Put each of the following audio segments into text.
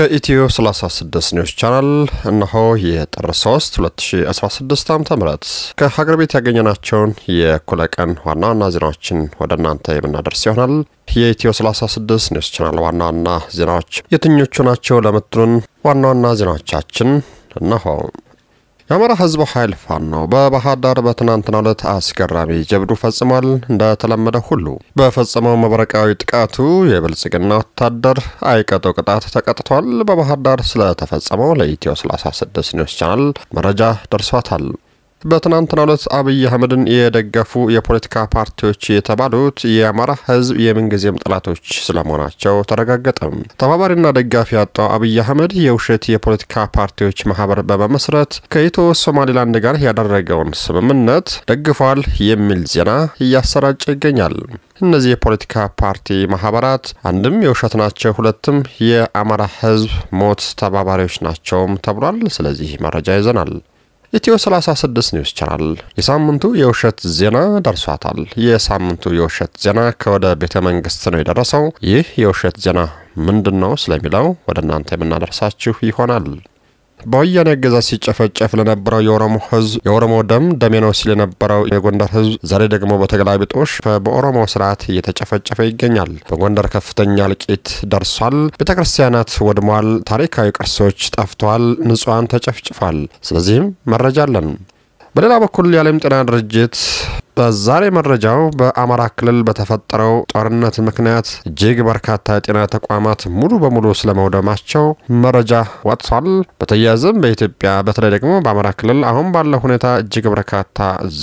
ከኢትዮ 36 ኒውስ ቻናል እነሆ የጥር 3 2016 ዓ ም ከሀገር ቤት ያገኘናቸውን የእኩለ ቀን ዋና ዋና ዜናዎችን ወደ እናንተ የምናደርስ ይሆናል። የኢትዮ 36 ኒውስ ቻናል ዋና ዋና ዜናዎች የትኞቹ ናቸው ለምትሉን ዋና ዋና ዜናዎቻችን እነሆ የአማራ ህዝብ ኃይል ፋኖ በባህር ዳር በትናንትናው ዕለት አስገራሚ ጀብዱ ፈጽሟል። እንደተለመደ ሁሉ በፈጸመው መብረቃዊ ጥቃቱ የብልጽግና ወታደር አይቀጦ ቅጣት ተቀጥቷል። በባህር ዳር ስለተፈጸመው ለኢትዮ 36 ኒውስ ቻናል መረጃ ደርሷታል። በትናንትና ዕለት አብይ አህመድን የደገፉ የፖለቲካ ፓርቲዎች የተባሉት የአማራ ህዝብ የምንጊዜም ጠላቶች ስለመሆናቸው ተረጋገጠም። ተባባሪና ደጋፊ ያጣው አብይ አህመድ የውሸት የፖለቲካ ፓርቲዎች ማህበር በመመስረት ከኢትዮ ሶማሌላንድ ጋር ያደረገውን ስምምነት ደግፏል የሚል ዜና እያሰራጨ ይገኛል። እነዚህ የፖለቲካ ፓርቲ ማህበራት አንድም የውሸት ናቸው፣ ሁለትም የአማራ ህዝብ ሞት ተባባሪዎች ናቸውም ተብሏል። ስለዚህ መረጃ ይዘናል። ኢትዮ 36 ኒውስ ቻናል የሳምንቱ የውሸት ዜና ደርሷታል። የሳምንቱ የውሸት ዜና ከወደ ቤተ መንግስት ነው የደረሰው። ይህ የውሸት ዜና ምንድን ነው ስለሚለው ወደ እናንተ የምናደርሳችሁ ይሆናል። በወያኔ አገዛዝ ሲጨፈጨፍ ለነበረው የኦሮሞ ህዝብ የኦሮሞ ደም ደሜ ነው ሲል የነበረው የጎንደር ህዝብ ዛሬ ደግሞ በተገላቢጦሽ በኦሮሞ ስርዓት እየተጨፈጨፈ ይገኛል። በጎንደር ከፍተኛ እልቂት ደርሷል። ቤተ ክርስቲያናት ወድሟል። ታሪካዊ ቅርሶች ጠፍተዋል። ንጹሐን ተጨፍጭፏል። ስለዚህም መረጃ አለን። በሌላ በኩል የዓለም ጤና ድርጅት በዛሬ መረጃው በአማራ ክልል በተፈጠረው ጦርነት ምክንያት እጅግ በርካታ የጤና ተቋማት ሙሉ በሙሉ ስለመውደማቸው መረጃ ወጥቷል። በተያያዘም በኢትዮጵያ በተለይ ደግሞ በአማራ ክልል አሁን ባለው ሁኔታ እጅግ በርካታ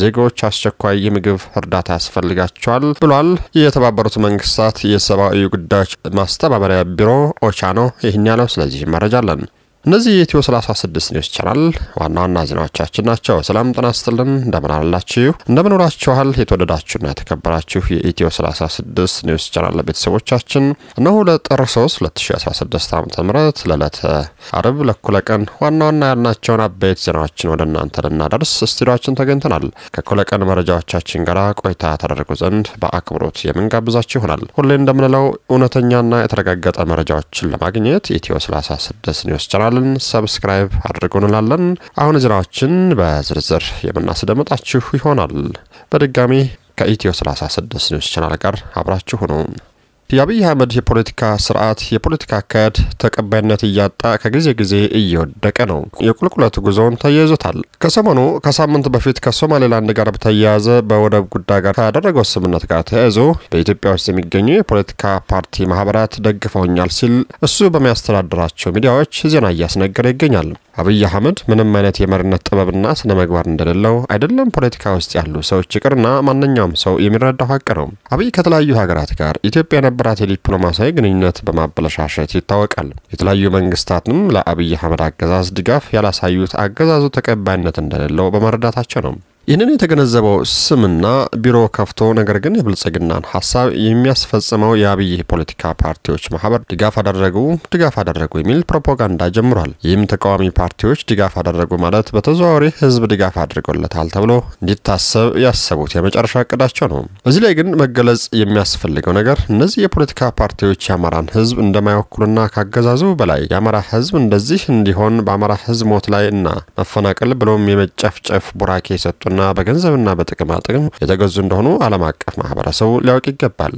ዜጎች አስቸኳይ የምግብ እርዳታ ያስፈልጋቸዋል ብሏል። የተባበሩት መንግስታት የሰብአዊ ጉዳዮች ማስተባበሪያ ቢሮ ኦቻ ነው ይህን ያለው። ስለዚህ መረጃ አለን። እነዚህ የኢትዮ 36 ኒውስ ቻናል ዋና ዋና ዜናዎቻችን ናቸው። ሰላም ጤና ይስጥልን፣ እንደምን አላችሁ፣ እንደምን ውላችኋል? የተወደዳችሁና የተከበራችሁ የኢትዮ 36 ኒውስ ቻናል ቤተሰቦቻችን እነሆ ለጥር 3 2016 ዓ ም ለዕለተ አርብ ለእኩለ ቀን ዋና ዋና ያልናቸውን አበይት ዜናዎችን ወደ እናንተ ልናደርስ ስቱዲዮችን ተገኝተናል። ከእኩለ ቀን መረጃዎቻችን ጋር ቆይታ ታደርጉ ዘንድ በአክብሮት የምንጋብዛችሁ ይሆናል። ሁሌ እንደምንለው እውነተኛና የተረጋገጠ መረጃዎችን ለማግኘት ኢትዮ 36 ኒውስ ቻናል ቻናልን ሰብስክራይብ አድርጉ እንላለን። አሁን ዜናዎችን በዝርዝር የምናስደምጣችሁ ይሆናል። በድጋሚ ከኢትዮ 36 ኒውስ ቻናል ጋር አብራችሁ ሁኑ። የአብይ አህመድ የፖለቲካ ስርዓት የፖለቲካ አካሄድ ተቀባይነት እያጣ ከጊዜ ጊዜ እየወደቀ ነው። የቁልቁለት ጉዞውን ተያይዞታል። ከሰሞኑ ከሳምንት በፊት ከሶማሌላንድ ጋር በተያያዘ በወደብ ጉዳይ ጋር ካደረገው ስምምነት ጋር ተያይዞ በኢትዮጵያ ውስጥ የሚገኙ የፖለቲካ ፓርቲ ማህበራት ደግፈውኛል ሲል እሱ በሚያስተዳድራቸው ሚዲያዎች ዜና እያስነገረ ይገኛል። አብይ አህመድ ምንም አይነት የመሪነት ጥበብና ስነ መግባር እንደሌለው አይደለም ፖለቲካ ውስጥ ያሉ ሰዎች ይቅርና ማንኛውም ሰው የሚረዳው ሀቅ ነው። አብይ ከተለያዩ ሀገራት ጋር ኢትዮጵያ የነበራት የዲፕሎማሲያዊ ግንኙነት በማበለሻሸት ይታወቃል። የተለያዩ መንግስታትም ለአብይ አህመድ አገዛዝ ድጋፍ ያላሳዩት አገዛዙ ተቀባይነት እንደሌለው በመረዳታቸው ነው። ይህንን የተገነዘበው ስምና ቢሮ ከፍቶ ነገር ግን የብልጽግናን ሀሳብ የሚያስፈጽመው የአብይ ፖለቲካ ፓርቲዎች ማህበር ድጋፍ አደረጉ ድጋፍ አደረጉ የሚል ፕሮፓጋንዳ ጀምሯል። ይህም ተቃዋሚ ፓርቲዎች ድጋፍ አደረጉ ማለት በተዘዋዋሪ ህዝብ ድጋፍ አድርጎለታል ተብሎ እንዲታሰብ ያሰቡት የመጨረሻ እቅዳቸው ነው። እዚህ ላይ ግን መገለጽ የሚያስፈልገው ነገር እነዚህ የፖለቲካ ፓርቲዎች የአማራን ህዝብ እንደማይወክሉና ካገዛዙ በላይ የአማራ ህዝብ እንደዚህ እንዲሆን በአማራ ህዝብ ሞት ላይ እና መፈናቀል ብሎም የመጨፍጨፍ ቡራኬ የሰጡ በቁሳቁስና በገንዘብና በጥቅማ ጥቅም የተገዙ እንደሆኑ ዓለም አቀፍ ማህበረሰቡ ሊያውቅ ይገባል።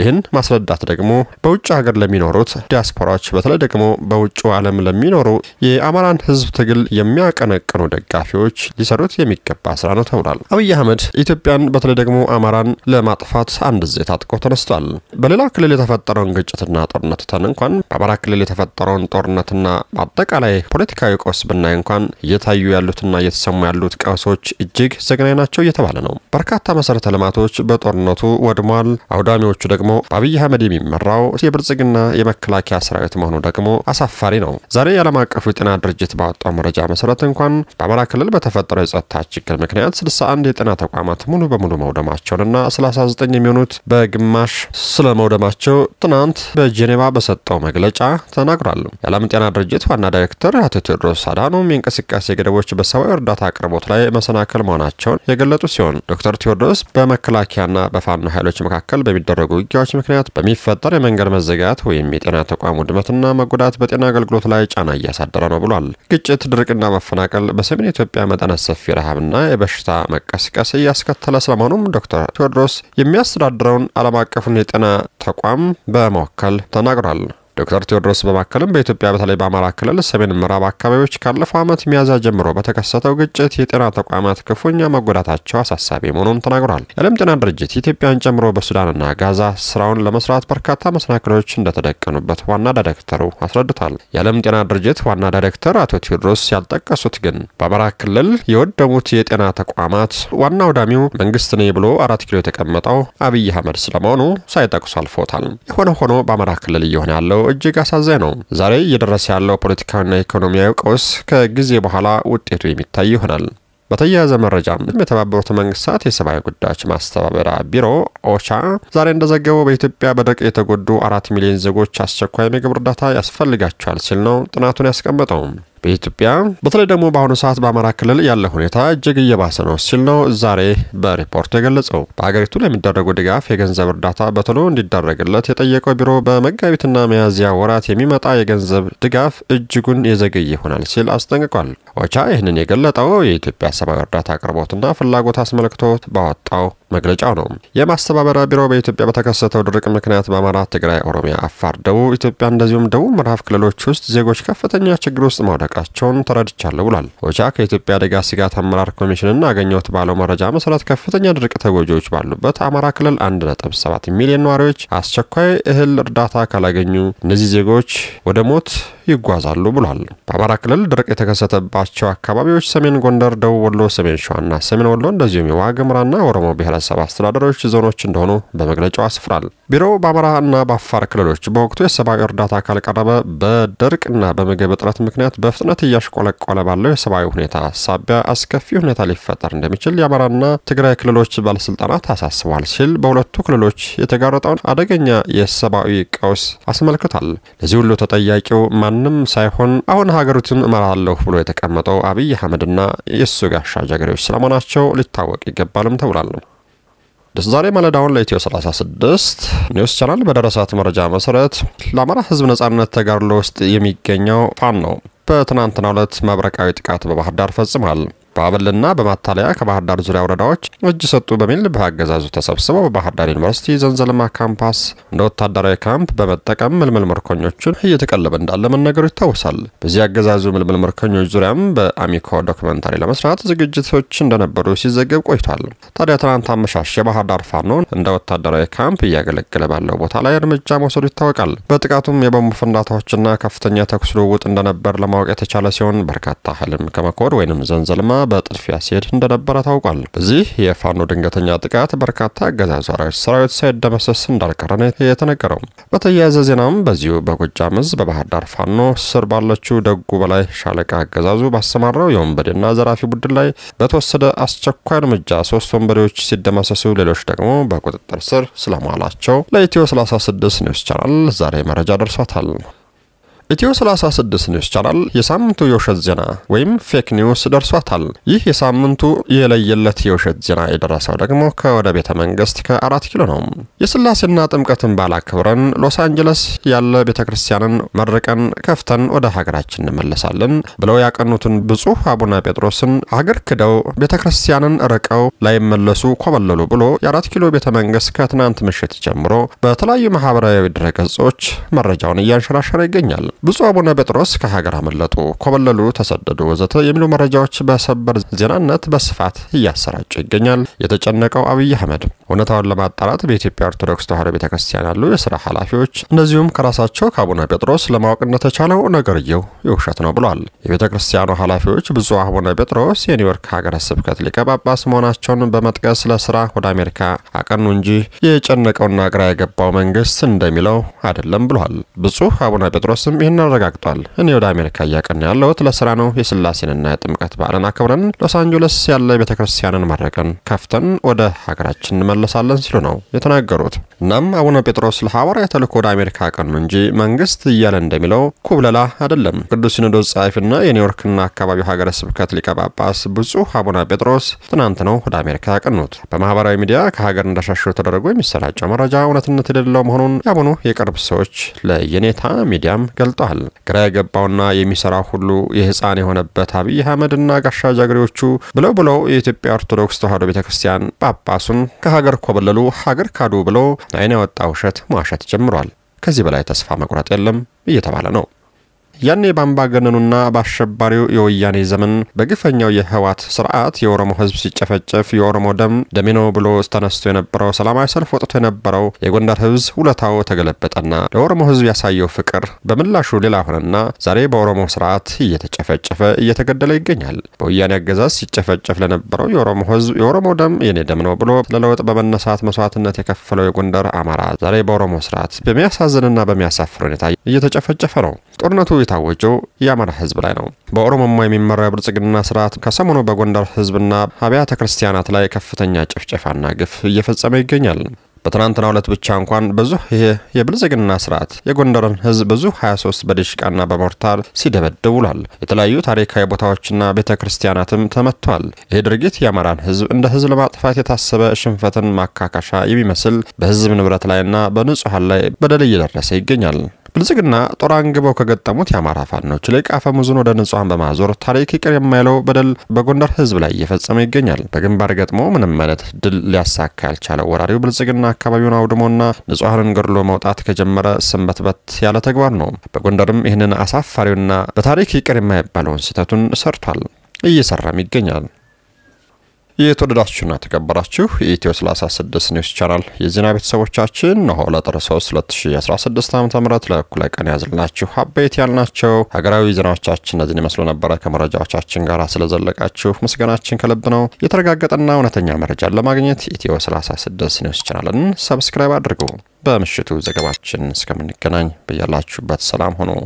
ይህን ማስረዳት ደግሞ በውጭ ሀገር ለሚኖሩት ዲያስፖራዎች፣ በተለይ ደግሞ በውጭ ዓለም ለሚኖሩ የአማራን ህዝብ ትግል የሚያቀነቅኑ ደጋፊዎች ሊሰሩት የሚገባ ስራ ነው ተብሏል። አብይ አህመድ ኢትዮጵያን በተለይ ደግሞ አማራን ለማጥፋት አንድ ዜ ታጥቆ ተነስቷል። በሌላ ክልል የተፈጠረውን ግጭትና ጦርነት ተን እንኳን በአማራ ክልል የተፈጠረውን ጦርነትና አጠቃላይ ፖለቲካዊ ቀውስ ብናይ እንኳን እየታዩ ያሉትና እየተሰሙ ያሉት ቀውሶች እጅግ ዘግናኝ ናቸው እየተባለ ነው። በርካታ መሰረተ ልማቶች በጦርነቱ ወድሟል። አውዳሚዎቹ ደግሞ በአብይ አህመድ የሚመራው የብልጽግና የመከላከያ ሰራዊት መሆኑ ደግሞ አሳፋሪ ነው። ዛሬ የዓለም አቀፉ የጤና ድርጅት ባወጣው መረጃ መሰረት እንኳን በአማራ ክልል በተፈጠረው የጸጥታ ችግር ምክንያት 61 የጤና ተቋማት ሙሉ በሙሉ መውደማቸውንና 39 የሚሆኑት በግማሽ ስለ መውደማቸው ትናንት በጄኔቫ በሰጠው መግለጫ ተናግሯል። የዓለም ጤና ድርጅት ዋና ዳይሬክተር አቶ ቴዎድሮስ አዳኖም የእንቅስቃሴ ገደቦች በሰብአዊ እርዳታ አቅርቦት ላይ መሰናከል መሆናቸው መሆናቸውን የገለጡ ሲሆን ዶክተር ቴዎድሮስ በመከላከያና በፋኖ ኃይሎች መካከል በሚደረጉ ውጊያዎች ምክንያት በሚፈጠር የመንገድ መዘጋት ወይም የጤና ተቋም ውድመትና መጎዳት በጤና አገልግሎት ላይ ጫና እያሳደረ ነው ብሏል። ግጭት፣ ድርቅና መፈናቀል በሰሜን ኢትዮጵያ መጠነ ሰፊ ረሃብና የበሽታ መቀስቀስ እያስከተለ ስለመሆኑም ዶክተር ቴዎድሮስ የሚያስተዳድረውን ዓለም አቀፉን የጤና ተቋም በመወከል ተናግሯል። ዶክተር ቴዎድሮስ በማከልም በኢትዮጵያ በተለይ በአማራ ክልል ሰሜን ምዕራብ አካባቢዎች ካለፈው ዓመት ሚያዝያ ጀምሮ በተከሰተው ግጭት የጤና ተቋማት ክፉኛ መጎዳታቸው አሳሳቢ መሆኑን ተናግሯል። የዓለም ጤና ድርጅት ኢትዮጵያን ጨምሮ በሱዳንና ጋዛ ስራውን ለመስራት በርካታ መሰናክሎች እንደተደቀኑበት ዋና ዳይሬክተሩ አስረድቷል። የዓለም ጤና ድርጅት ዋና ዳይሬክተር አቶ ቴዎድሮስ ያልጠቀሱት ግን በአማራ ክልል የወደሙት የጤና ተቋማት ዋና አውዳሚው መንግስት ነኝ ብሎ አራት ኪሎ የተቀመጠው አብይ አህመድ ስለመሆኑ ሳይጠቅሱ አልፎታል። የሆነ ሆኖ በአማራ ክልል እየሆነ ያለው እጅግ አሳዛኝ ነው። ዛሬ እየደረሰ ያለው ፖለቲካና ኢኮኖሚያዊ ቀውስ ከጊዜ በኋላ ውጤቱ የሚታይ ይሆናል። በተያያዘ መረጃም የተባበሩት መንግስታት የሰብአዊ ጉዳዮች ማስተባበሪያ ቢሮ ኦቻ ዛሬ እንደዘገበው በኢትዮጵያ በድርቅ የተጎዱ አራት ሚሊዮን ዜጎች አስቸኳይ ምግብ እርዳታ ያስፈልጋቸዋል ሲል ነው ጥናቱን ያስቀመጠው። በኢትዮጵያ በተለይ ደግሞ በአሁኑ ሰዓት በአማራ ክልል ያለ ሁኔታ እጅግ እየባሰ ነው ሲል ነው ዛሬ በሪፖርቱ የገለጸው። በሀገሪቱ ለሚደረጉ ድጋፍ የገንዘብ እርዳታ በቶሎ እንዲደረግለት የጠየቀው ቢሮ በመጋቢትና መያዝያ ወራት የሚመጣ የገንዘብ ድጋፍ እጅጉን የዘገየ ይሆናል ሲል አስጠንቅቋል። ኦቻ ይህንን የገለጠው የኢትዮጵያ ሰብአዊ እርዳታ አቅርቦትና ፍላጎት አስመልክቶ ባወጣው መግለጫው ነው። የማስተባበሪያ ቢሮ በኢትዮጵያ በተከሰተው ድርቅ ምክንያት በአማራ፣ ትግራይ፣ ኦሮሚያ፣ አፋር፣ ደቡብ ኢትዮጵያ እንደዚሁም ደቡብ ምዕራብ ክልሎች ውስጥ ዜጎች ከፍተኛ ችግር ውስጥ ማውደቃቸውን ተረድቻለሁ ብሏል። ኦቻ ከኢትዮጵያ አደጋ ስጋት አመራር ኮሚሽንና አገኘሁት ባለው መረጃ መሰረት ከፍተኛ ድርቅ ተጎጂዎች ባሉበት አማራ ክልል 1.7 ሚሊዮን ነዋሪዎች አስቸኳይ እህል እርዳታ ካላገኙ እነዚህ ዜጎች ወደ ሞት ይጓዛሉ ብሏል። በአማራ ክልል ድርቅ የተከሰተባቸው አካባቢዎች ሰሜን ጎንደር፣ ደቡብ ወሎ፣ ሰሜን ሸዋና ሰሜን ወሎ እንደዚሁም የዋግ ኽምራና ኦሮሞ ብሔረሰብ ብሔረሰብ አስተዳደሮች ዞኖች እንደሆኑ በመግለጫው አስፍራል። ቢሮው በአማራ በአፋር ክልሎች በወቅቱ የሰብአዊ እርዳታ ካልቀረበ በድርቅና በምግብ እጥረት ምክንያት በፍጥነት እያሽቆለቆለ ባለው የሰብአዊ ሁኔታ ሳቢያ አስከፊ ሁኔታ ሊፈጠር እንደሚችል የአማራና ትግራይ ክልሎች ባለስልጣናት አሳስቧል ሲል በሁለቱ ክልሎች የተጋረጠውን አደገኛ የሰብአዊ ቀውስ አስመልክቷል። ለዚህ ሁሉ ተጠያቂው ማንም ሳይሆን አሁን ሀገሪቱን እመራለሁ ብሎ የተቀመጠው አብይ አህመድና የእሱ ጋሻ ጀግሬዎች ስለመሆናቸው ሊታወቅ ይገባልም ተብሏል። ዛሬ ማለዳውን ለኢትዮ 36 ኒውስ ቻናል በደረሳት መረጃ መሰረት ለአማራ ህዝብ ነጻነት ተጋድሎ ውስጥ የሚገኘው ፋኖ በትናንትናው ዕለት መብረቃዊ ጥቃት በባህር ዳር ፈጽሟል። በአበልና በማታለያ ከባህር ዳር ዙሪያ ወረዳዎች እጅ ሰጡ በሚል በአገዛዙ ተሰብስበው በባህር ዳር ዩኒቨርሲቲ ዘንዘልማ ካምፓስ እንደ ወታደራዊ ካምፕ በመጠቀም ምልምል ምርኮኞቹን እየተቀለበ እንዳለ መነገሩ ይታወሳል። በዚህ አገዛዙ ምልምል ምርኮኞች ዙሪያም በአሚኮ ዶክመንታሪ ለመስራት ዝግጅቶች እንደነበሩ ሲዘገብ ቆይቷል። ታዲያ ትናንት አመሻሽ የባህር ዳር ፋኖ እንደ ወታደራዊ ካምፕ እያገለገለ ባለው ቦታ ላይ እርምጃ መውሰዱ ይታወቃል። በጥቃቱም የቦምብ ፍንዳታዎችና ከፍተኛ ተኩስ ልውውጥ እንደነበር ለማወቅ የተቻለ ሲሆን በርካታ ህልም ከመኮድ ወይንም ዘንዘልማ በጥድፊያ ሲሄድ እንደነበረ ታውቋል። በዚህ የፋኖ ድንገተኛ ጥቃት በርካታ አገዛዙ ሰራዊት ሳይደመሰስ እንዳልቀረ ነው የተነገረው። በተያያዘ ዜናም በዚሁ በጎጃም እዝ በባህር ዳር ፋኖ ስር ባለችው ደጉ በላይ ሻለቃ አገዛዙ ባሰማራው የወንበዴና ዘራፊ ቡድን ላይ በተወሰደ አስቸኳይ እርምጃ ሶስት ወንበዴዎች ሲደመሰሱ ሌሎች ደግሞ በቁጥጥር ስር ስለመዋላቸው ለኢትዮ 36 ኒውስ ቻናል ዛሬ መረጃ ደርሷታል። ኢትዮ 36 ኒውስ ቻናል የሳምንቱ የውሸት ዜና ወይም ፌክ ኒውስ ደርሷታል። ይህ የሳምንቱ የለየለት የውሸት ዜና የደረሰው ደግሞ ከወደ ቤተ መንግስት ከአራት ኪሎ ነው። የስላሴና ጥምቀትን በዓል አክብረን ሎስ አንጀለስ ያለ ቤተ ክርስቲያንን መርቀን ከፍተን ወደ ሀገራችን እንመለሳለን ብለው ያቀኑትን ብፁዕ አቡነ ጴጥሮስን ሀገር ክደው ቤተ ክርስቲያንን ርቀው ላይመለሱ ኮበለሉ ብሎ የአራት ኪሎ ቤተ መንግስት ከትናንት ምሽት ጀምሮ በተለያዩ ማህበራዊ ድረገጾች መረጃውን እያንሸራሸረ ይገኛል። ብፁዕ አቡነ ጴጥሮስ ከሀገር አመለጡ፣ ኮበለሉ፣ ተሰደዱ ወዘተ የሚሉ መረጃዎች በሰበር ዜናነት በስፋት እያሰራጩ ይገኛል። የተጨነቀው አብይ አህመድ እውነታውን ለማጣራት በኢትዮጵያ ኦርቶዶክስ ተዋሕዶ ቤተ ክርስቲያን ያሉ የስራ ኃላፊዎች እንደዚሁም ከራሳቸው ከአቡነ ጴጥሮስ ለማወቅ እንደተቻለው ነገርየው የውሸት ነው ብሏል። የቤተ ክርስቲያኑ ኃላፊዎች ብፁዕ አቡነ ጴጥሮስ የኒውዮርክ ሀገረ ስብከት ሊቀ ጳጳስ መሆናቸውን በመጥቀስ ለስራ ወደ አሜሪካ አቀኑ እንጂ የጨነቀውና ግራ የገባው መንግስት እንደሚለው አይደለም ብሏል። ብፁዕ አቡነ ጴጥሮስም ይህን አረጋግጧል። እኔ ወደ አሜሪካ እያቀና ያለሁት ለስራ ነው። የስላሴንና የጥምቀት በዓልን አክብረን ሎስ አንጀለስ ያለ ቤተ ክርስቲያንን መረቀን ከፍተን ወደ ሀገራችን እንመለሳለን ሲሉ ነው የተናገሩት። እናም አቡነ ጴጥሮስ ለሐዋርያ ተልእኮ ወደ አሜሪካ ቀኑ እንጂ መንግስት እያለ እንደሚለው ኩብለላ አይደለም። ቅዱስ ሲኖዶስ ጸሐፊና የኒውዮርክና አካባቢው ሀገረ ስብከት ሊቀ ጳጳስ ብፁዕ አቡነ ጴጥሮስ ትናንት ነው ወደ አሜሪካ ያቀኑት። በማህበራዊ ሚዲያ ከሀገር እንደሸሹ ተደርጎ የሚሰራጨው መረጃ እውነትነት የሌለው መሆኑን የአቡኑ የቅርብ ሰዎች ለየኔታ ሚዲያም ገልጸዋል። ገልጠዋል። ግራ የገባውና የሚሰራ ሁሉ የህፃን የሆነበት አብይ አህመድና ጋሻ ጃግሬዎቹ ብለው ብለው የኢትዮጵያ ኦርቶዶክስ ተዋሕዶ ቤተ ክርስቲያን ጳጳሱን ከሀገር ኮበለሉ፣ ሀገር ካዱ ብለው አይን ያወጣ ውሸት መዋሸት ጀምሯል። ከዚህ በላይ ተስፋ መቁረጥ የለም እየተባለ ነው። ያኔ በአምባገነኑና በአሸባሪው የወያኔ ዘመን በግፈኛው የህወሓት ስርዓት የኦሮሞ ህዝብ ሲጨፈጨፍ የኦሮሞ ደም ደሜ ነው ብሎ ተነስቶ የነበረው ሰላማዊ ሰልፍ ወጥቶ የነበረው የጎንደር ህዝብ ውለታው ተገለበጠና ለኦሮሞ ህዝብ ያሳየው ፍቅር በምላሹ ሌላ ሆነና ዛሬ በኦሮሞ ስርዓት እየተጨፈጨፈ እየተገደለ ይገኛል። በወያኔ አገዛዝ ሲጨፈጨፍ ለነበረው የኦሮሞ ህዝብ የኦሮሞ ደም የኔ ደም ነው ብሎ ለለውጥ በመነሳት መስዋዕትነት የከፈለው የጎንደር አማራ ዛሬ በኦሮሞ ስርዓት በሚያሳዝንና በሚያሳፍር ሁኔታ እየተጨፈጨፈ ነው። ጦርነቱ የታወጀው የአማራ ህዝብ ላይ ነው። በኦሮሞማ የሚመራው የብልጽግና ስርዓት ከሰሞኑ በጎንደር ህዝብና አብያተ ክርስቲያናት ላይ ከፍተኛ ጭፍጨፋና ግፍ እየፈጸመ ይገኛል። በትናንትና ሁለት ብቻ እንኳን ብዙ ይሄ የብልጽግና ስርዓት የጎንደርን ህዝብ ብዙ 23 በደሽቃና በሞርታር ሲደበድብ ውሏል። የተለያዩ ታሪካዊ ቦታዎችና ቤተ ክርስቲያናትም ተመቷል። ይሄ ድርጊት የአማራን ህዝብ እንደ ህዝብ ለማጥፋት የታሰበ ሽንፈትን ማካካሻ የሚመስል በህዝብ ንብረት ላይና በንጹሐን ላይ በደል እየደረሰ ይገኛል። ብልጽግና ጦር አንግበው ከገጠሙት የአማራ ፋኖች ይልቅ አፈሙዙን ወደ ንጹሐን በማዞር ታሪክ ይቅር የማይለው በደል በጎንደር ህዝብ ላይ እየፈጸመ ይገኛል። በግንባር ገጥሞ ምንም አይነት ድል ሊያሳካ ያልቻለው ወራሪው ብልጽግና አካባቢውን አውድሞና ንጹሐንን ገድሎ መውጣት ከጀመረ ስንበትበት ያለ ተግባር ነው። በጎንደርም ይህንን አሳፋሪውና በታሪክ ይቅር የማይባለውን ስህተቱን ሰርቷል፣ እየሰራም ይገኛል። የተወደዳችሁና የተከበራችሁ የኢትዮ 36 ኒውስ ቻናል የዜና ቤተሰቦቻችን ነሆ ለጥር 3 2016 ዓ ም ለእኩለ ቀን ያዝልናችሁ አበይት ያልናቸው ሀገራዊ ዜናዎቻችን እነዚህን ይመስሉ ነበረ። ከመረጃዎቻችን ጋር ስለዘለቃችሁ ምስጋናችን ከልብ ነው። የተረጋገጠና እውነተኛ መረጃን ለማግኘት ኢትዮ 36 ኒውስ ቻናልን ሰብስክራይብ አድርጉ። በምሽቱ ዘገባችን እስከምንገናኝ በያላችሁበት ሰላም ሆኑ።